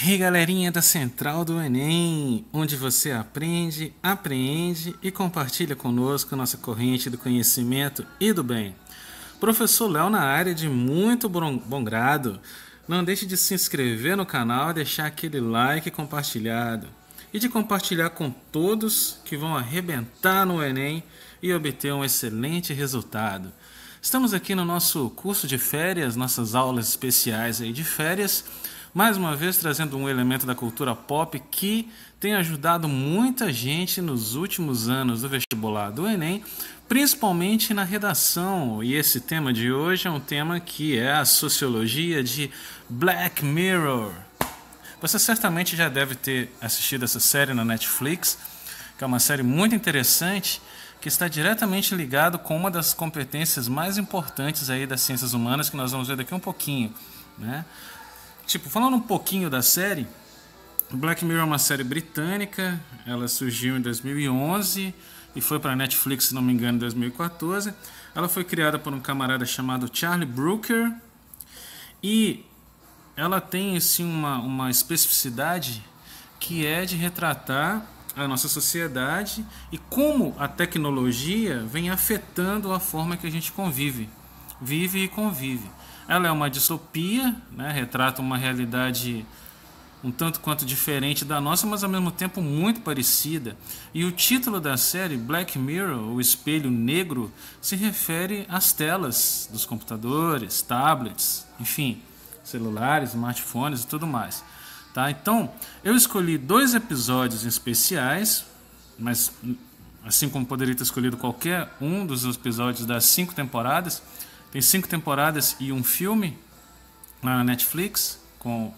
Hey galerinha da Central do Enem, onde você aprende, apreende e compartilha conosco nossa corrente do conhecimento e do bem. Professor Léo na área de muito bom, bom grado. Não deixe de se inscrever no canal, deixar aquele like compartilhado e de compartilhar com todos que vão arrebentar no Enem e obter um excelente resultado. Estamos aqui no nosso curso de férias, nossas aulas especiais aí de férias mais uma vez trazendo um elemento da cultura pop que tem ajudado muita gente nos últimos anos do vestibular do Enem, principalmente na redação. E esse tema de hoje é um tema que é a sociologia de Black Mirror. Você certamente já deve ter assistido essa série na Netflix, que é uma série muito interessante que está diretamente ligado com uma das competências mais importantes aí das ciências humanas que nós vamos ver daqui a um pouquinho, né? Tipo, falando um pouquinho da série, Black Mirror é uma série britânica, ela surgiu em 2011 e foi para Netflix, se não me engano, em 2014. Ela foi criada por um camarada chamado Charlie Brooker e ela tem assim uma, uma especificidade que é de retratar a nossa sociedade e como a tecnologia vem afetando a forma que a gente convive, vive e convive. Ela é uma distopia, né? retrata uma realidade um tanto quanto diferente da nossa, mas ao mesmo tempo muito parecida. E o título da série, Black Mirror, o espelho negro, se refere às telas dos computadores, tablets, enfim, celulares, smartphones e tudo mais. Tá? Então, eu escolhi dois episódios especiais, mas assim como poderia ter escolhido qualquer um dos episódios das cinco temporadas, tem cinco temporadas e um filme na Netflix com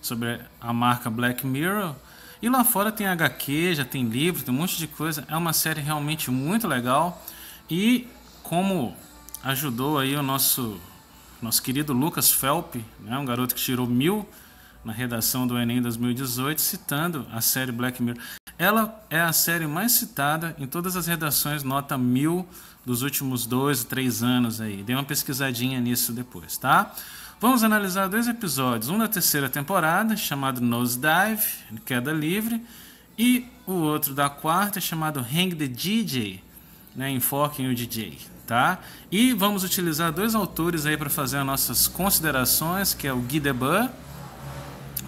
sobre a marca Black Mirror. E lá fora tem HQ, já tem livro, tem um monte de coisa. É uma série realmente muito legal. E como ajudou aí o nosso nosso querido Lucas Felpe, né, um garoto que tirou mil na redação do Enem 2018, citando a série Black Mirror. Ela é a série mais citada em todas as redações, nota mil dos últimos dois, três anos aí. Dei uma pesquisadinha nisso depois, tá? Vamos analisar dois episódios, um da terceira temporada, chamado Nosedive, Queda Livre, e o outro da quarta, chamado Hang the DJ, né, enfoquem o DJ, tá? E vamos utilizar dois autores aí para fazer as nossas considerações, que é o Guy Debord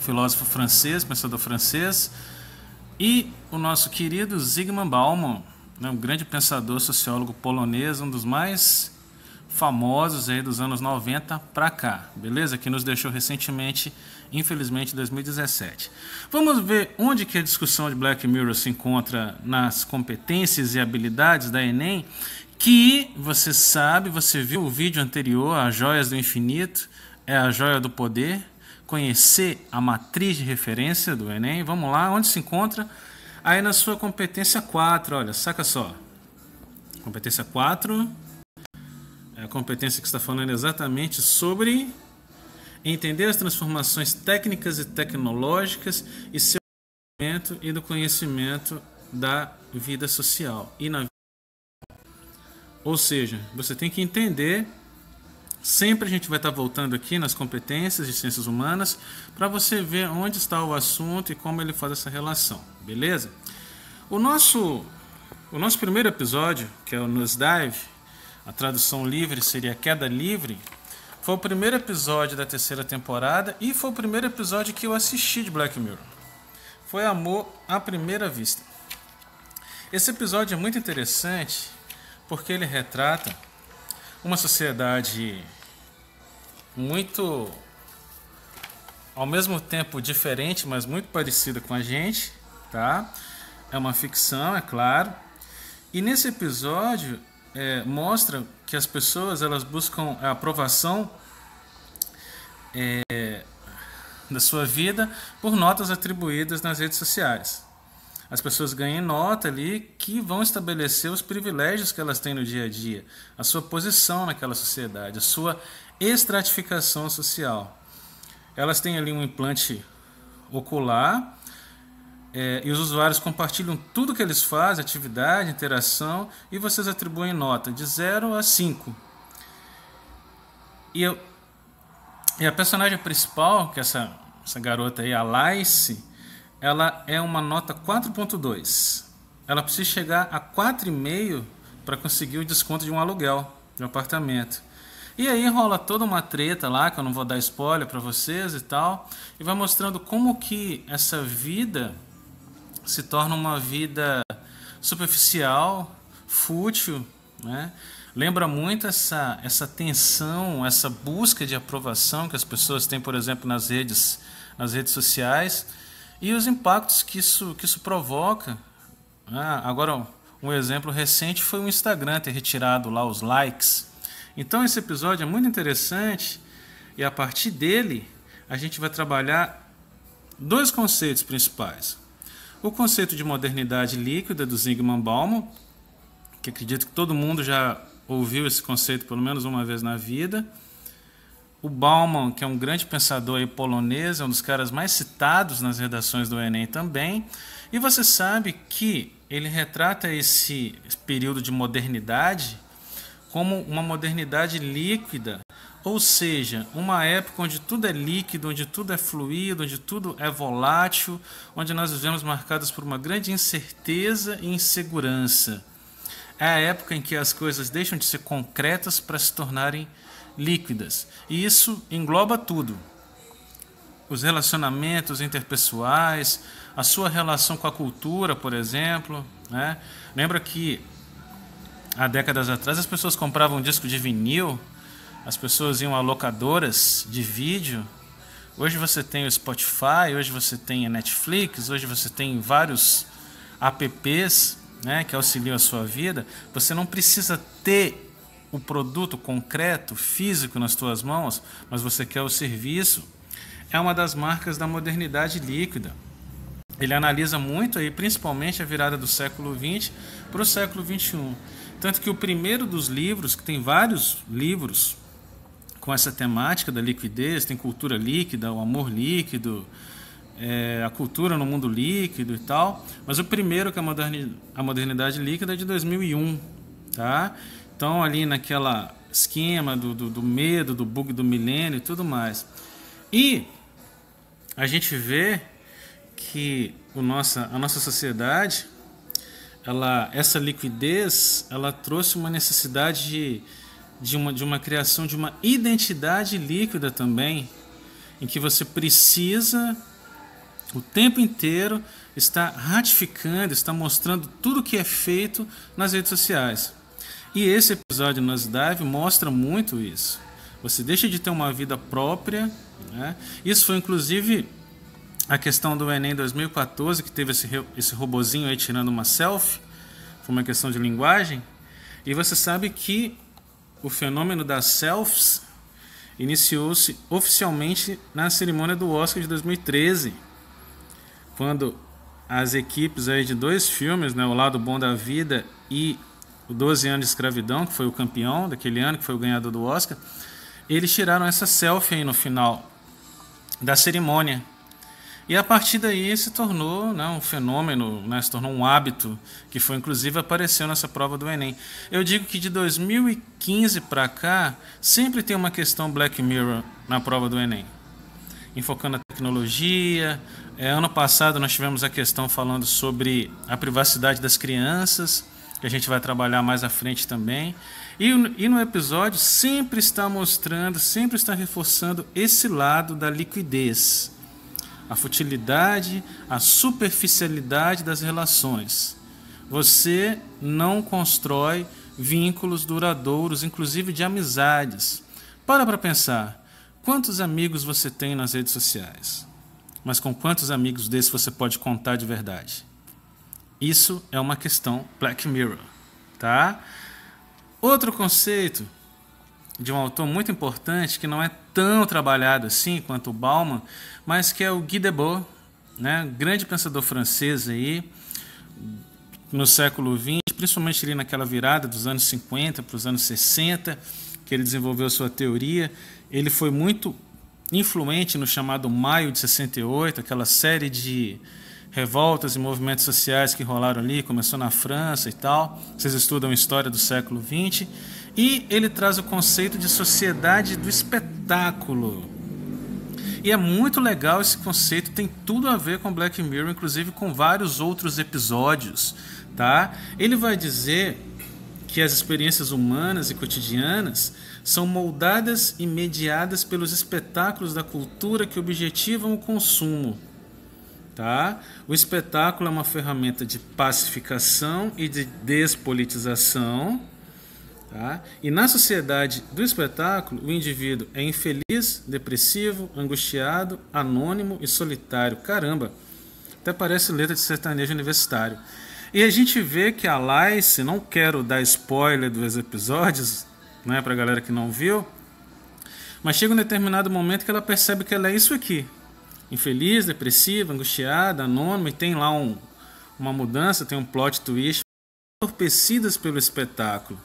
filósofo francês, pensador francês, e o nosso querido Zygmunt Bauman, né, um grande pensador, sociólogo polonês, um dos mais famosos aí dos anos 90 para cá, beleza? Que nos deixou recentemente, infelizmente, em 2017. Vamos ver onde que a discussão de Black Mirror se encontra nas competências e habilidades da Enem, que você sabe, você viu o vídeo anterior, as joias do infinito, é a joia do poder, conhecer a matriz de referência do Enem. Vamos lá, onde se encontra? Aí na sua competência 4, olha, saca só. Competência 4 é a competência que está falando exatamente sobre entender as transformações técnicas e tecnológicas e seu conhecimento e do conhecimento da vida social e na vida. ou seja, você tem que entender Sempre a gente vai estar voltando aqui nas competências de ciências humanas para você ver onde está o assunto e como ele faz essa relação, beleza? O nosso, o nosso primeiro episódio, que é o Nosedive, a tradução livre seria Queda Livre, foi o primeiro episódio da terceira temporada e foi o primeiro episódio que eu assisti de Black Mirror. Foi Amor à Primeira Vista. Esse episódio é muito interessante porque ele retrata uma sociedade muito ao mesmo tempo diferente, mas muito parecida com a gente, tá? É uma ficção, é claro. E nesse episódio é, mostra que as pessoas elas buscam a aprovação é, da sua vida por notas atribuídas nas redes sociais as pessoas ganhem nota ali que vão estabelecer os privilégios que elas têm no dia a dia, a sua posição naquela sociedade, a sua estratificação social. Elas têm ali um implante ocular é, e os usuários compartilham tudo que eles fazem, atividade, interação, e vocês atribuem nota de 0 a 5. E, e a personagem principal, que é essa, essa garota aí, a Lice, ela é uma nota 4.2. Ela precisa chegar a 4,5 para conseguir o desconto de um aluguel, de um apartamento. E aí rola toda uma treta lá, que eu não vou dar spoiler para vocês e tal, e vai mostrando como que essa vida se torna uma vida superficial, fútil, né? Lembra muito essa, essa tensão, essa busca de aprovação que as pessoas têm, por exemplo, nas redes, nas redes sociais e os impactos que isso, que isso provoca. Ah, agora, um exemplo recente foi o Instagram ter retirado lá os likes. Então, esse episódio é muito interessante e a partir dele a gente vai trabalhar dois conceitos principais. O conceito de modernidade líquida do Zygmunt Bauman, que acredito que todo mundo já ouviu esse conceito pelo menos uma vez na vida o Bauman, que é um grande pensador aí polonês, é um dos caras mais citados nas redações do Enem também. E você sabe que ele retrata esse período de modernidade como uma modernidade líquida, ou seja, uma época onde tudo é líquido, onde tudo é fluido, onde tudo é volátil, onde nós vivemos marcados por uma grande incerteza e insegurança. É a época em que as coisas deixam de ser concretas para se tornarem líquidas. E isso engloba tudo. Os relacionamentos interpessoais, a sua relação com a cultura, por exemplo. Né? Lembra que há décadas atrás as pessoas compravam um disco de vinil, as pessoas iam a locadoras de vídeo. Hoje você tem o Spotify, hoje você tem a Netflix, hoje você tem vários apps né, que auxiliam a sua vida. Você não precisa ter o produto concreto, físico nas tuas mãos, mas você quer o serviço. É uma das marcas da modernidade líquida. Ele analisa muito aí, principalmente a virada do século XX para o século XXI. Tanto que o primeiro dos livros, que tem vários livros com essa temática da liquidez, tem cultura líquida, o amor líquido, é, a cultura no mundo líquido e tal. Mas o primeiro que é a modernidade, a modernidade líquida é de 2001, tá? estão ali naquela esquema do, do, do, medo, do bug do milênio e tudo mais. E a gente vê que o nossa, a nossa sociedade, ela, essa liquidez, ela trouxe uma necessidade de, de, uma, de uma criação de uma identidade líquida também, em que você precisa o tempo inteiro estar ratificando, estar mostrando tudo que é feito nas redes sociais. E esse episódio nos Dive mostra muito isso. Você deixa de ter uma vida própria. Né? Isso foi inclusive a questão do Enem 2014, que teve esse, esse robozinho aí tirando uma selfie. Foi uma questão de linguagem. E você sabe que o fenômeno das selfies iniciou-se oficialmente na cerimônia do Oscar de 2013, quando as equipes aí de dois filmes, né, O Lado Bom da Vida e o 12 anos de escravidão, que foi o campeão daquele ano, que foi o ganhador do Oscar, eles tiraram essa selfie aí no final da cerimônia. E a partir daí se tornou né, um fenômeno, né, se tornou um hábito, que foi inclusive apareceu nessa prova do Enem. Eu digo que de 2015 para cá, sempre tem uma questão Black Mirror na prova do Enem. Enfocando a tecnologia. É, ano passado nós tivemos a questão falando sobre a privacidade das crianças que a gente vai trabalhar mais à frente também. E, e no episódio sempre está mostrando, sempre está reforçando esse lado da liquidez, a futilidade, a superficialidade das relações. Você não constrói vínculos duradouros, inclusive de amizades. Para para pensar, quantos amigos você tem nas redes sociais? Mas com quantos amigos desses você pode contar de verdade? Isso é uma questão Black Mirror, tá? Outro conceito de um autor muito importante que não é tão trabalhado assim quanto o Bauman, mas que é o Guy Debord, né? Grande pensador francês aí no século XX, principalmente ali naquela virada dos anos 50 para os anos 60, que ele desenvolveu sua teoria. Ele foi muito influente no chamado Maio de 68, aquela série de revoltas e movimentos sociais que rolaram ali, começou na França e tal. Vocês estudam história do século XX. E ele traz o conceito de sociedade do espetáculo. E é muito legal esse conceito, tem tudo a ver com Black Mirror, inclusive com vários outros episódios, tá? Ele vai dizer que as experiências humanas e cotidianas são moldadas e mediadas pelos espetáculos da cultura que objetivam o consumo. Tá? O espetáculo é uma ferramenta de pacificação e de despolitização. Tá? E na sociedade do espetáculo, o indivíduo é infeliz, depressivo, angustiado, anônimo e solitário. Caramba, até parece letra de sertanejo universitário. E a gente vê que a Lice, não quero dar spoiler dos episódios, né, para a galera que não viu, mas chega um determinado momento que ela percebe que ela é isso aqui, infeliz, depressiva, angustiada, anônima, e tem lá um, uma mudança, tem um plot twist, entorpecidas pelo espetáculo.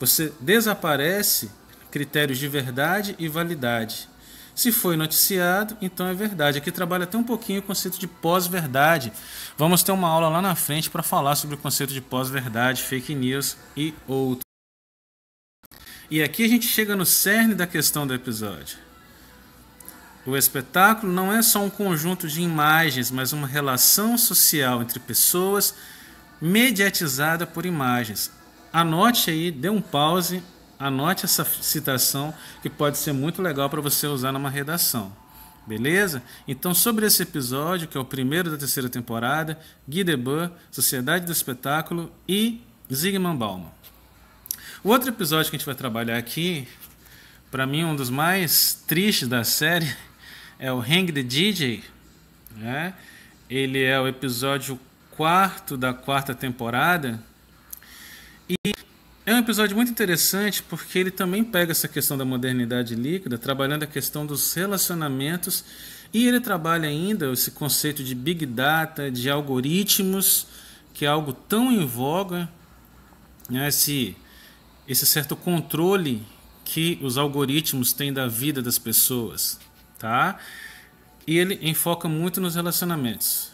Você desaparece critérios de verdade e validade. Se foi noticiado, então é verdade. Aqui trabalha até um pouquinho o conceito de pós-verdade. Vamos ter uma aula lá na frente para falar sobre o conceito de pós-verdade, fake news e outros. E aqui a gente chega no cerne da questão do episódio. O espetáculo não é só um conjunto de imagens, mas uma relação social entre pessoas mediatizada por imagens. Anote aí, dê um pause, anote essa citação que pode ser muito legal para você usar numa redação. Beleza? Então, sobre esse episódio, que é o primeiro da terceira temporada, Guy Debord, Sociedade do Espetáculo e Zygmunt Bauman. O outro episódio que a gente vai trabalhar aqui, para mim um dos mais tristes da série, é o Hang the DJ, né? Ele é o episódio quarto da quarta temporada. E é um episódio muito interessante porque ele também pega essa questão da modernidade líquida, trabalhando a questão dos relacionamentos e ele trabalha ainda esse conceito de big data, de algoritmos, que é algo tão em voga, né? esse, esse certo controle que os algoritmos têm da vida das pessoas tá? E ele enfoca muito nos relacionamentos.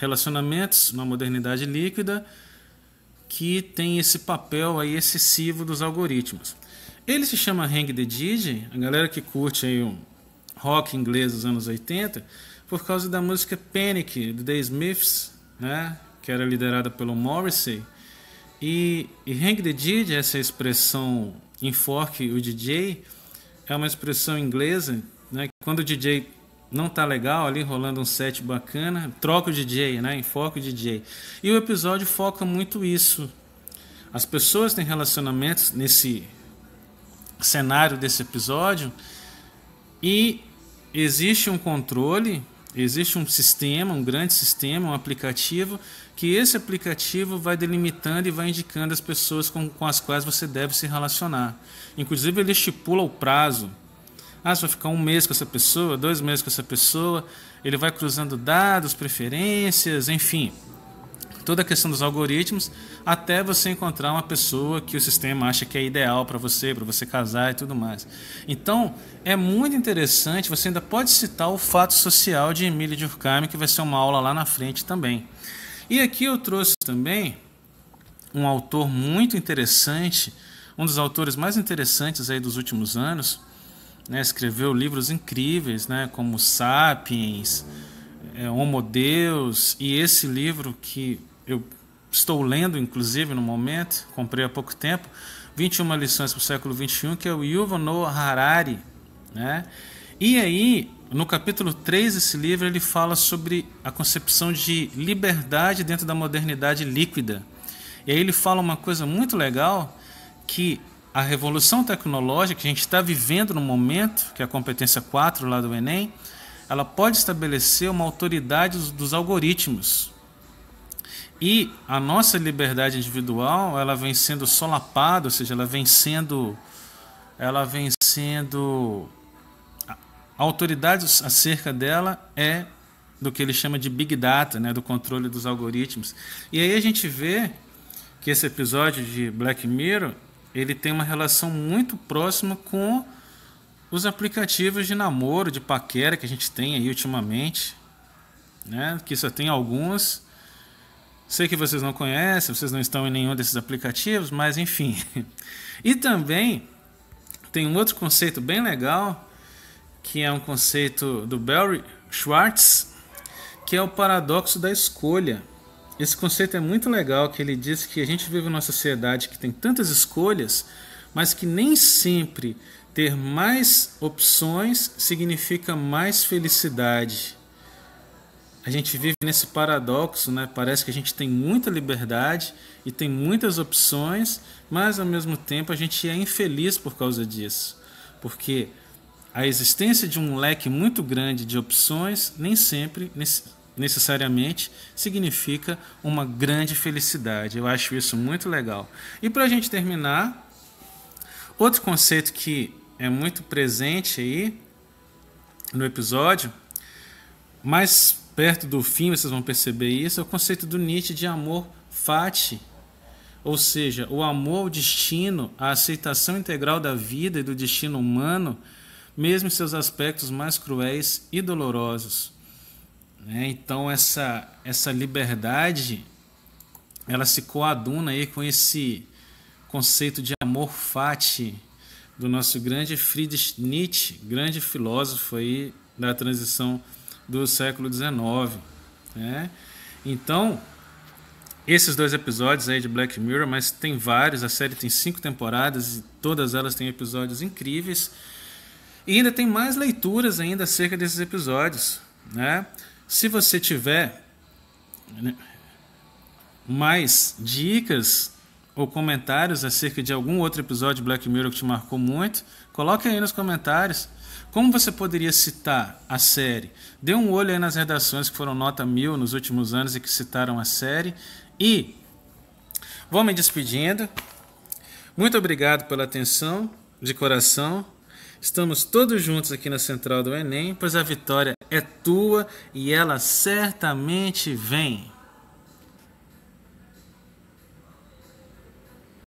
Relacionamentos na modernidade líquida que tem esse papel aí excessivo dos algoritmos. Ele se chama Hang the DJ, a galera que curte aí um rock inglês dos anos 80, por causa da música Panic do The Smiths, né, que era liderada pelo Morrissey. E, e Hang the DJ, essa expressão enforque o DJ, é uma expressão inglesa né? Quando o DJ não tá legal ali, rolando um set bacana, troca o DJ, né? enfoca o DJ. E o episódio foca muito isso. As pessoas têm relacionamentos nesse cenário desse episódio e existe um controle, existe um sistema, um grande sistema, um aplicativo, que esse aplicativo vai delimitando e vai indicando as pessoas com, com as quais você deve se relacionar. Inclusive, ele estipula o prazo ah, você vai ficar um mês com essa pessoa, dois meses com essa pessoa, ele vai cruzando dados, preferências, enfim. Toda a questão dos algoritmos, até você encontrar uma pessoa que o sistema acha que é ideal para você, para você casar e tudo mais. Então, é muito interessante, você ainda pode citar o fato social de Emília Durkheim, que vai ser uma aula lá na frente também. E aqui eu trouxe também um autor muito interessante, um dos autores mais interessantes aí dos últimos anos, né, escreveu livros incríveis, né, como Sapiens, é, Homo Deus, e esse livro que eu estou lendo, inclusive, no momento, comprei há pouco tempo, 21 lições para o século XXI*, que é o Yuval Noah Harari, né? E aí, no capítulo 3 desse livro, ele fala sobre a concepção de liberdade dentro da modernidade líquida. E aí ele fala uma coisa muito legal que a revolução tecnológica que a gente está vivendo no momento, que é a competência 4 lá do Enem, ela pode estabelecer uma autoridade dos algoritmos. E a nossa liberdade individual, ela vem sendo solapada, ou seja, ela vem sendo ela vem sendo a autoridade acerca dela é do que ele chama de big data, né, do controle dos algoritmos. E aí a gente vê que esse episódio de Black Mirror ele tem uma relação muito próxima com os aplicativos de namoro, de paquera que a gente tem aí ultimamente, né? Que só tem alguns. Sei que vocês não conhecem, vocês não estão em nenhum desses aplicativos, mas enfim. E também tem um outro conceito bem legal, que é um conceito do Barry Schwartz, que é o paradoxo da escolha. Esse conceito é muito legal que ele diz que a gente vive numa sociedade que tem tantas escolhas, mas que nem sempre ter mais opções significa mais felicidade. A gente vive nesse paradoxo, né? Parece que a gente tem muita liberdade e tem muitas opções, mas ao mesmo tempo a gente é infeliz por causa disso. Porque a existência de um leque muito grande de opções nem sempre necessariamente significa uma grande felicidade. Eu acho isso muito legal. E para a gente terminar, outro conceito que é muito presente aí no episódio, mais perto do fim vocês vão perceber isso, é o conceito do Nietzsche de amor fati, ou seja, o amor ao destino, a aceitação integral da vida e do destino humano, mesmo em seus aspectos mais cruéis e dolorosos. Né? Então essa, essa liberdade ela se coaduna aí com esse conceito de amor fati do nosso grande Friedrich Nietzsche, grande filósofo aí da transição do século XIX. Né? Então, esses dois episódios aí de Black Mirror, mas tem vários, a série tem cinco temporadas e todas elas têm episódios incríveis. E ainda tem mais leituras ainda acerca desses episódios, né? Se você tiver né, mais dicas ou comentários acerca de algum outro episódio de Black Mirror que te marcou muito, coloque aí nos comentários. Como você poderia citar a série? Dê um olho aí nas redações que foram nota mil nos últimos anos e que citaram a série. E vou me despedindo. Muito obrigado pela atenção, de coração. Estamos todos juntos aqui na central do Enem, pois a vitória é tua e ela certamente vem.